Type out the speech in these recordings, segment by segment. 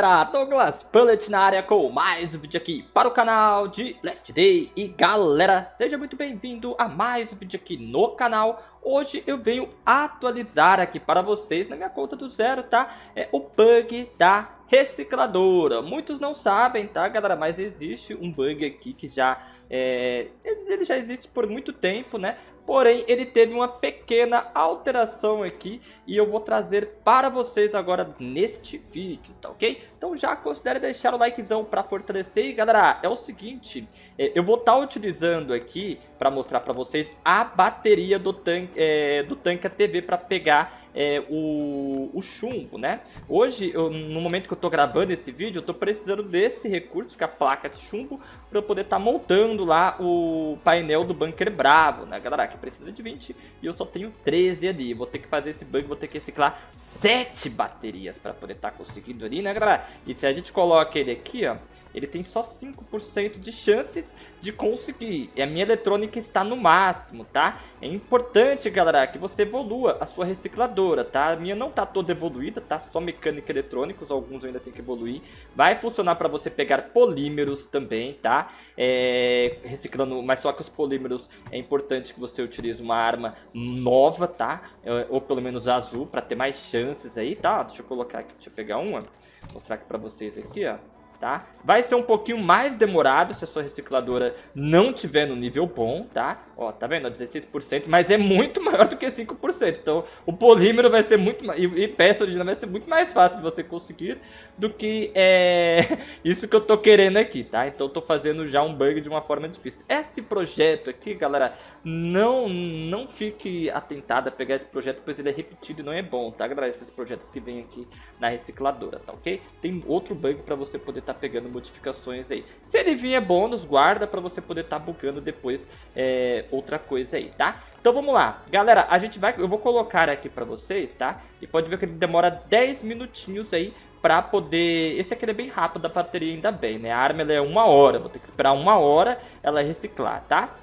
galera, Douglas Pullet na área com mais um vídeo aqui para o canal de Last Day E galera, seja muito bem-vindo a mais um vídeo aqui no canal Hoje eu venho atualizar aqui para vocês na minha conta do zero, tá? É o bug da recicladora Muitos não sabem, tá galera, mas existe um bug aqui que já é, ele já existe por muito tempo, né? Porém, ele teve uma pequena alteração aqui e eu vou trazer para vocês agora neste vídeo, tá ok? Então já considere deixar o likezão para fortalecer e galera, é o seguinte, é, eu vou estar tá utilizando aqui para mostrar para vocês a bateria do, tanque, é, do Tanca TV para pegar é, o, o, chumbo, né? Hoje, eu, no momento que eu tô gravando esse vídeo, eu tô precisando desse recurso, que é a placa de chumbo, para poder estar tá montando olhando lá o painel do bunker bravo, né, galera? Que precisa de 20 e eu só tenho 13 ali. Vou ter que fazer esse bug, vou ter que reciclar 7 baterias para poder estar tá conseguindo ali, né, galera? E se a gente coloca ele aqui, ó ele tem só 5% de chances de conseguir. E a minha eletrônica está no máximo, tá? É importante, galera, que você evolua a sua recicladora, tá? A minha não tá toda evoluída, tá? Só mecânica e eletrônicos, alguns ainda tem que evoluir. Vai funcionar para você pegar polímeros também, tá? É... Reciclando, mas só que os polímeros é importante que você utilize uma arma nova, tá? É, ou pelo menos azul, para ter mais chances aí, tá? Deixa eu colocar aqui, deixa eu pegar uma. mostrar aqui para vocês aqui, ó tá? Vai ser um pouquinho mais demorado se a sua recicladora não tiver no nível bom, tá? Ó, tá vendo? 16%, é mas é muito maior do que 5%. Então, o polímero vai ser muito mais... E, peça original vai ser muito mais fácil de você conseguir do que é, isso que eu tô querendo aqui, tá? Então, eu tô fazendo já um bug de uma forma difícil. Esse projeto aqui, galera, não, não fique atentado a pegar esse projeto, pois ele é repetido e não é bom, tá, galera? Esses projetos que vem aqui na recicladora, tá ok? Tem outro bug pra você poder estar tá pegando modificações aí. Se ele vir é bônus, guarda pra você poder estar tá bugando depois... É, outra coisa aí, tá? Então vamos lá, galera, a gente vai, eu vou colocar aqui pra vocês, tá? E pode ver que ele demora 10 minutinhos aí pra poder... Esse aqui é bem rápido, a bateria ainda bem, né? A arma é uma hora, vou ter que esperar uma hora ela reciclar, tá?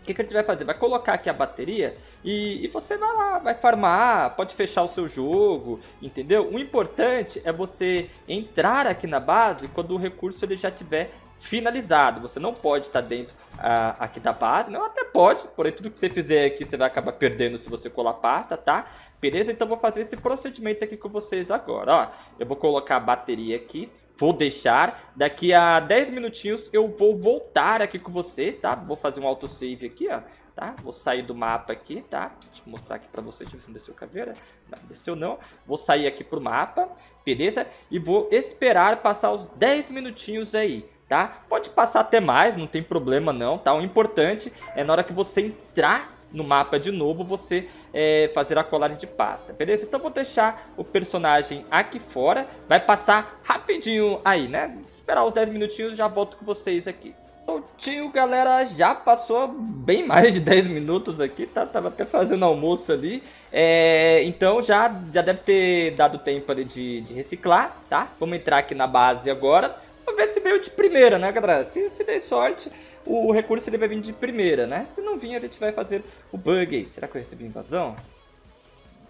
O que, que a gente vai fazer? Vai colocar aqui a bateria e, e você lá, vai farmar, pode fechar o seu jogo, entendeu? O importante é você entrar aqui na base quando o recurso ele já tiver finalizado. Você não pode estar dentro ah, aqui da base, não, até pode, porém tudo que você fizer aqui você vai acabar perdendo se você colar pasta, tá? Beleza? Então vou fazer esse procedimento aqui com vocês agora, ó. Eu vou colocar a bateria aqui, vou deixar. Daqui a 10 minutinhos eu vou voltar aqui com vocês, tá? Vou fazer um autosave aqui, ó. Tá? Vou sair do mapa aqui, tá? Deixa eu mostrar aqui pra vocês, deixa eu ver se desceu caveira. Não, desceu não. Vou sair aqui pro mapa, beleza? E vou esperar passar os 10 minutinhos aí tá? Pode passar até mais, não tem problema não, tá? O importante é na hora que você entrar no mapa de novo, você é, fazer a colagem de pasta, beleza? Então vou deixar o personagem aqui fora, vai passar rapidinho aí, né? Esperar os 10 minutinhos, já volto com vocês aqui. Prontinho, galera, já passou bem mais de 10 minutos aqui, tá? Tava até fazendo almoço ali. É, então já, já deve ter dado tempo ali de, de reciclar, tá? Vamos entrar aqui na base agora ver se veio de primeira, né, galera? Se, se der sorte, o, o recurso ele vai vir de primeira, né? Se não vir, a gente vai fazer o bug aí. Será que eu recebi invasão?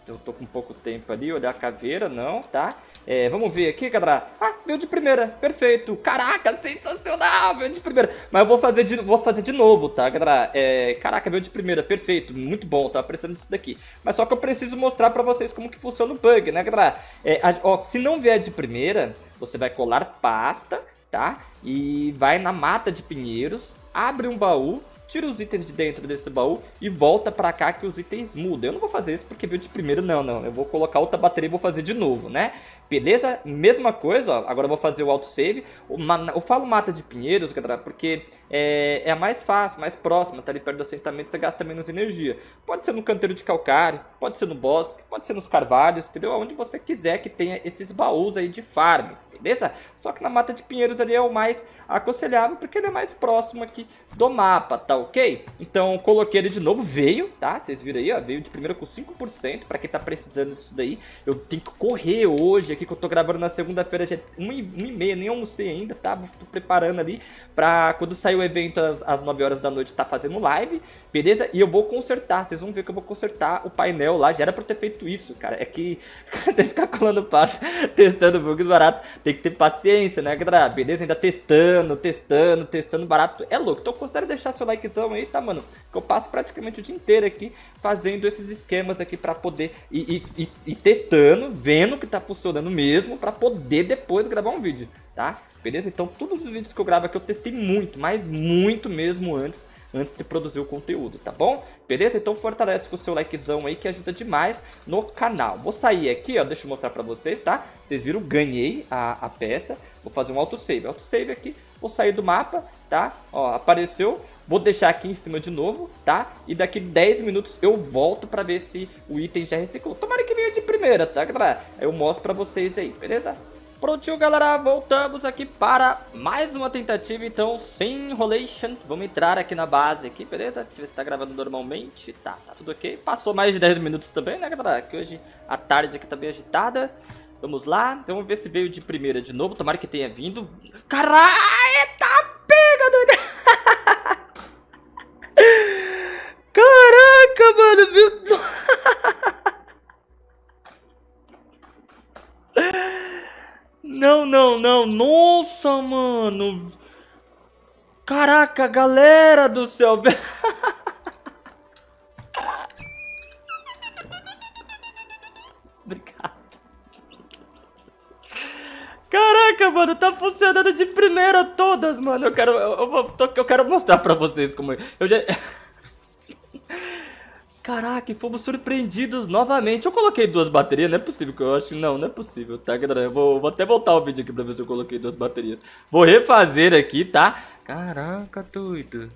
Eu tô com pouco tempo ali, olhar a caveira, não, tá? É, vamos ver aqui, galera. Ah, veio de primeira, perfeito. Caraca, sensacional, veio de primeira. Mas eu vou fazer de, vou fazer de novo, tá, galera? É, caraca, veio de primeira, perfeito, muito bom, tava Precisando disso daqui. Mas só que eu preciso mostrar pra vocês como que funciona o bug, né, galera? É, a, ó, se não vier de primeira, você vai colar pasta, tá? E vai na mata de pinheiros, abre um baú, tira os itens de dentro desse baú e volta pra cá que os itens mudam. Eu não vou fazer isso porque veio de primeiro, não, não. Eu vou colocar outra bateria e vou fazer de novo, né? Beleza? Mesma coisa, ó, agora eu vou fazer o autosave. Eu falo mata de pinheiros, galera, porque é, é a mais fácil, mais próxima, tá ali perto do assentamento, você gasta menos energia. Pode ser no canteiro de calcário, pode ser no bosque, pode ser nos carvalhos, entendeu? Onde você quiser que tenha esses baús aí de farm, beleza? Só que na mata de pinheiros ali é o mais aconselhável, porque ele é mais próximo aqui do mapa, tá ok? Então, coloquei ele de novo, veio, tá? Vocês viram aí, ó, veio de primeira com 5%, pra quem tá precisando disso daí. Eu tenho que correr hoje aqui aqui que eu tô gravando na segunda-feira, já é 1 e, 30 nem almocei ainda, tá? Tô preparando ali pra quando sair o evento às, às 9 horas da noite tá fazendo live, beleza? E eu vou consertar, vocês vão ver que eu vou consertar o painel lá, já era pra eu ter feito isso, cara. É que tem que ficar colando passo, testando bugs barato, tem que ter paciência, né, galera? Beleza? Ainda testando, testando, testando barato, é louco. Então considere deixar seu likezão aí, tá, mano? Que eu passo praticamente o dia inteiro aqui fazendo esses esquemas aqui pra poder e, testando, vendo que tá funcionando mesmo para poder depois gravar um vídeo, tá? Beleza? Então todos os vídeos que eu gravo aqui eu testei muito, mas muito mesmo antes antes de produzir o conteúdo, tá bom? Beleza? Então fortalece com o seu likezão aí que ajuda demais no canal. Vou sair aqui, ó, deixa eu mostrar pra vocês, tá? Vocês viram, ganhei a, a peça, vou fazer um autosave. Autosave aqui, vou sair do mapa, tá? Ó, apareceu, Vou deixar aqui em cima de novo, tá? E daqui 10 minutos eu volto pra ver se o item já reciclou. Tomara que venha de primeira, tá, galera? Eu mostro pra vocês aí, beleza? Prontinho, galera, voltamos aqui para mais uma tentativa, então, sem enrolation. Vamos entrar aqui na base aqui, beleza? Deixa eu ver se tá gravando normalmente. Tá, tá tudo ok. Passou mais de 10 minutos também, né, galera? Que hoje a tarde aqui tá bem agitada. Vamos lá, então, vamos ver se veio de primeira de novo. Tomara que tenha vindo. Caralho, tá Não, não, não. Nossa, mano. Caraca, galera do céu. Obrigado. Caraca, mano, tá funcionando de primeira todas, mano. Eu quero, eu, eu, eu quero mostrar pra vocês como... É. Eu já... Caraca, fomos surpreendidos novamente. Eu coloquei duas baterias, não é possível que eu acho. Não, não é possível, tá, galera? Eu vou, vou até voltar o vídeo aqui pra ver se eu coloquei duas baterias. Vou refazer aqui, tá? Caraca, doido.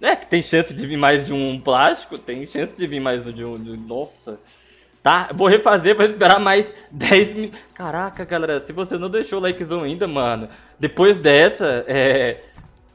É, que tem chance de vir mais de um plástico, tem chance de vir mais de um... De... Nossa tá? Vou refazer, vou esperar mais 10 mil. Caraca, galera, se você não deixou o likezão ainda, mano, depois dessa, é.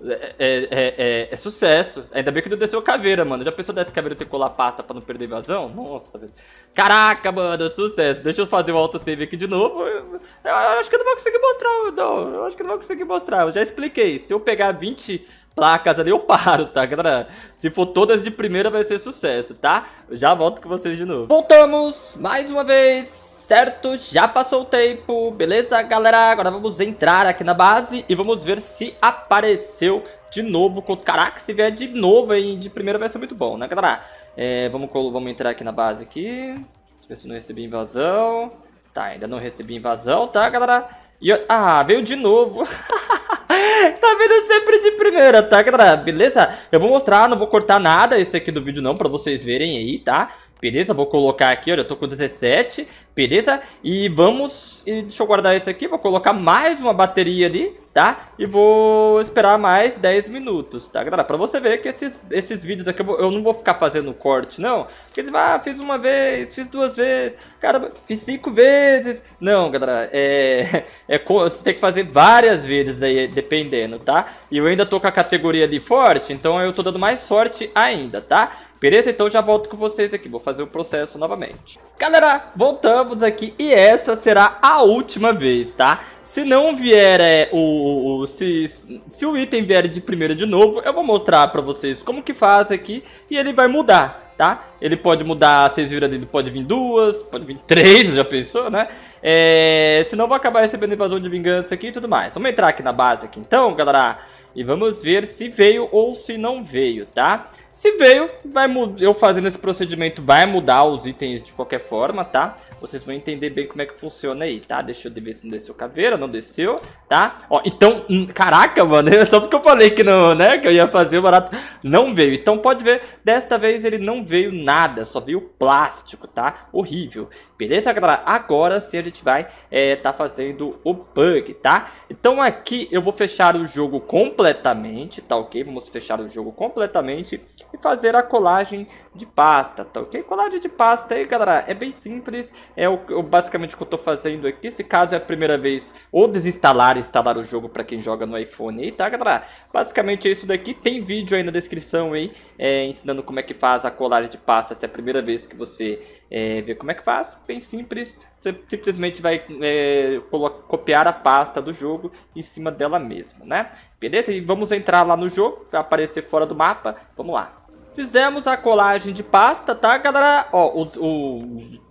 É, é, é, é, é, sucesso. Ainda bem que não desceu caveira, mano. Já pensou dessa caveira ter que colar pasta pra não perder invasão? Nossa, velho. Caraca, mano, sucesso. Deixa eu fazer o autosave aqui de novo. Eu, eu, acho que eu não vou conseguir mostrar, não. Eu acho que eu não vou conseguir mostrar. Eu já expliquei. Se eu pegar 20 placas ali, eu paro, tá, galera? Se for todas de primeira, vai ser sucesso, tá? Eu já volto com vocês de novo. Voltamos mais uma vez certo? Já passou o tempo, beleza, galera? Agora vamos entrar aqui na base e vamos ver se apareceu de novo. Caraca, se vier de novo aí de primeira vai ser muito bom, né, galera? É, vamos, vamos entrar aqui na base aqui. ver se não recebi invasão. Tá, ainda não recebi invasão, tá, galera? E eu... Ah, veio de novo. tá vindo sempre de primeira, tá, galera? Beleza? Eu vou mostrar, não vou cortar nada esse aqui do vídeo não, pra vocês verem aí, tá? Beleza? Vou colocar aqui, olha, eu tô com 17. Beleza? E vamos... E deixa eu guardar esse aqui. Vou colocar mais uma bateria ali, tá? E vou esperar mais 10 minutos, tá, galera? Pra você ver que esses, esses vídeos aqui eu, vou, eu não vou ficar fazendo corte, não. Porque ele ah, fiz uma vez, fiz duas vezes, cara, fiz cinco vezes. Não, galera, é, é, você tem que fazer várias vezes aí, dependendo, tá? E eu ainda tô com a categoria de forte, então eu tô dando mais sorte ainda, tá? Beleza? Então já volto com vocês aqui, vou fazer o processo novamente. Galera, voltamos jogos aqui e essa será a última vez, tá? Se não vier é, o, o, se, se o item vier de primeira de novo, eu vou mostrar pra vocês como que faz aqui e ele vai mudar, tá? Ele pode mudar, vocês viram ali, pode vir duas, pode vir três, já pensou, né? É, senão vou acabar recebendo invasão de vingança aqui e tudo mais. Vamos entrar aqui na base aqui então, galera, e vamos ver se veio ou se não veio, Tá? Se veio, vai eu fazendo esse procedimento vai mudar os itens de qualquer forma, tá? Vocês vão entender bem como é que funciona aí, tá? Deixa eu ver se não desceu caveira, não desceu, tá? Ó, então, hum, caraca, mano, só porque eu falei que não, né, que eu ia fazer o barato não veio. Então pode ver, desta vez ele não veio nada, só veio plástico, tá? Horrível. Beleza, galera? Agora sim a gente vai é, tá fazendo o bug, tá? Então aqui eu vou fechar o jogo completamente, tá ok? Vamos fechar o jogo completamente e fazer a colagem de pasta, tá ok? Colagem de pasta aí, galera, é bem simples, é o, o basicamente o que eu estou fazendo aqui, se caso é a primeira vez, ou desinstalar e instalar o jogo para quem joga no iPhone aí, tá, galera? Basicamente é isso daqui, tem vídeo aí na descrição aí, é, ensinando como é que faz a colagem de pasta, se é a primeira vez que você é, vê como é que faz, bem simples, você simplesmente vai é, copiar a pasta do jogo em cima dela mesma, né? Beleza? E vamos entrar lá no jogo, vai aparecer fora do mapa, vamos lá. Fizemos a colagem de pasta, tá, galera? Ó, o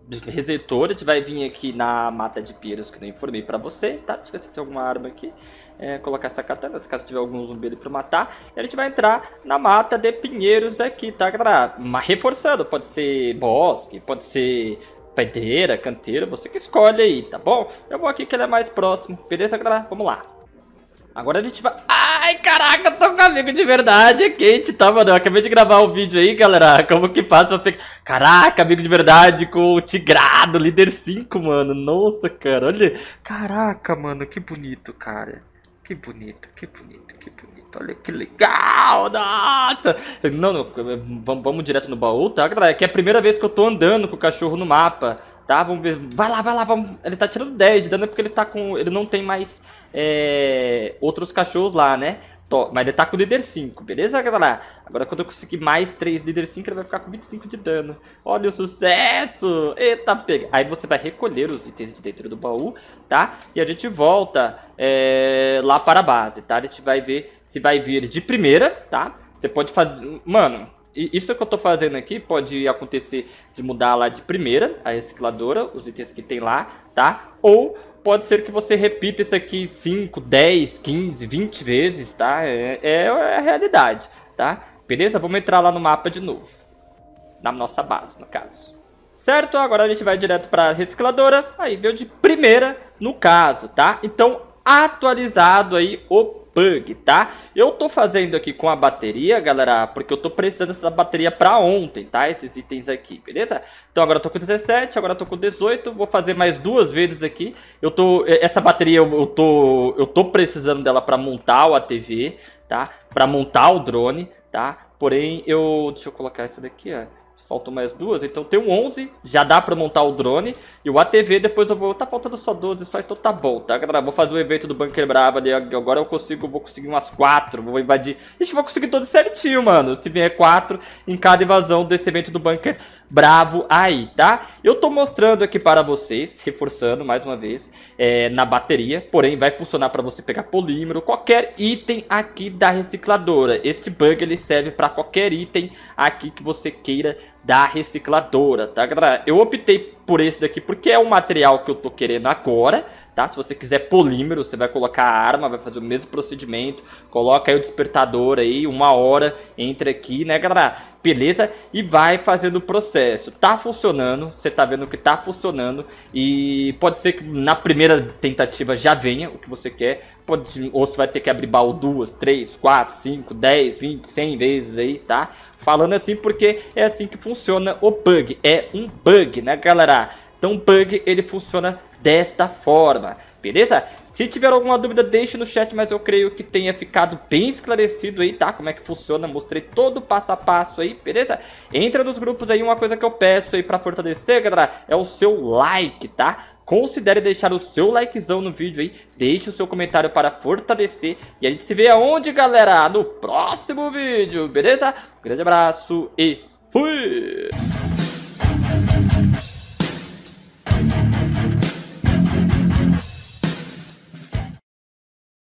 os resetor, a gente vai vir aqui na mata de piras que eu informei pra vocês, tá? ver se tem alguma arma aqui. É, colocar essa katana, se caso tiver algum zumbi ali pra matar. E a gente vai entrar na mata de pinheiros aqui, tá, galera? Mas reforçando, pode ser bosque, pode ser pedreira, canteiro, você que escolhe aí, tá bom? Eu vou aqui que ele é mais próximo, beleza, galera? Vamos lá. Agora a gente vai... Ai, caraca, eu tô com um amigo de verdade, é quente tá, mano? Eu acabei de gravar um vídeo aí, galera, como que faz pra... Caraca, amigo de verdade com o Tigrado, líder 5, mano, nossa, cara, olha... Caraca, mano, que bonito, cara, que bonito, que bonito, que bonito, olha que legal, nossa! Não, não, vamos, vamos direto no baú, tá, galera? É que é a primeira vez que eu tô andando com o cachorro no mapa... Tá, vamos ver. Vai lá, vai lá, vamos. Ele tá tirando 10 de dano porque ele tá com. Ele não tem mais é... outros cachorros lá, né? Tó, mas ele tá com líder 5, beleza, galera? Agora quando eu conseguir mais 3 líder 5, ele vai ficar com 25 de dano. Olha o sucesso! Eita, pega! Aí você vai recolher os itens de dentro do baú, tá? E a gente volta é, lá para a base, tá? A gente vai ver se vai vir de primeira, tá? Você pode fazer... Mano, isso que eu estou fazendo aqui pode acontecer de mudar lá de primeira, a recicladora, os itens que tem lá, tá? Ou pode ser que você repita isso aqui 5, 10, 15, 20 vezes, tá? É, é, é, a realidade, tá? Beleza? Vamos entrar lá no mapa de novo. Na nossa base, no caso. Certo? Agora a gente vai direto para a recicladora. Aí veio de primeira, no caso, tá? Então, atualizado aí o Pug, tá? Eu tô fazendo aqui com a bateria, galera, porque eu tô precisando dessa bateria pra ontem, tá? Esses itens aqui, beleza? Então agora eu tô com 17, agora eu tô com 18, vou fazer mais duas vezes aqui. Eu tô... Essa bateria eu, eu tô... Eu tô precisando dela pra montar o ATV, tá? Pra montar o drone, tá? Porém, eu... Deixa eu colocar essa daqui, ó. Faltam mais duas, então tem um 11, já dá pra montar o drone. E o ATV depois eu vou... Tá faltando só 12 só, então tá bom, tá, galera? Vou fazer o evento do Bunker Brava ali, agora eu consigo, vou conseguir umas 4, vou invadir... Ixi, vou conseguir todos certinho, mano, se vier 4 em cada invasão desse evento do Bunker Brava bravo aí, tá? Eu tô mostrando aqui para vocês, reforçando mais uma vez, é, na bateria, porém vai funcionar para você pegar polímero, qualquer item aqui da recicladora. Este bug ele serve para qualquer item aqui que você queira da recicladora, tá galera? Eu optei por esse daqui, porque é o material que eu tô querendo agora, tá? Se você quiser polímero, você vai colocar a arma, vai fazer o mesmo procedimento, coloca aí o despertador aí, uma hora, entra aqui, né, galera? Beleza? E vai fazendo o processo. Tá funcionando, você tá vendo que tá funcionando e pode ser que na primeira tentativa já venha o que você quer, pode, ou você vai ter que abrir baú duas, três, quatro, cinco, dez, vinte, cem vezes aí, tá? Falando assim porque é assim que funciona o bug. É um bug, né, galera? Então, bug ele funciona desta forma, beleza? Se tiver alguma dúvida, deixe no chat, mas eu creio que tenha ficado bem esclarecido aí, tá? Como é que funciona, mostrei todo o passo a passo aí, beleza? Entra nos grupos aí, uma coisa que eu peço aí pra fortalecer, galera, é o seu like, tá? Considere deixar o seu likezão no vídeo aí, deixe o seu comentário para fortalecer e a gente se vê aonde, galera? No próximo vídeo, beleza? Um grande abraço e fui!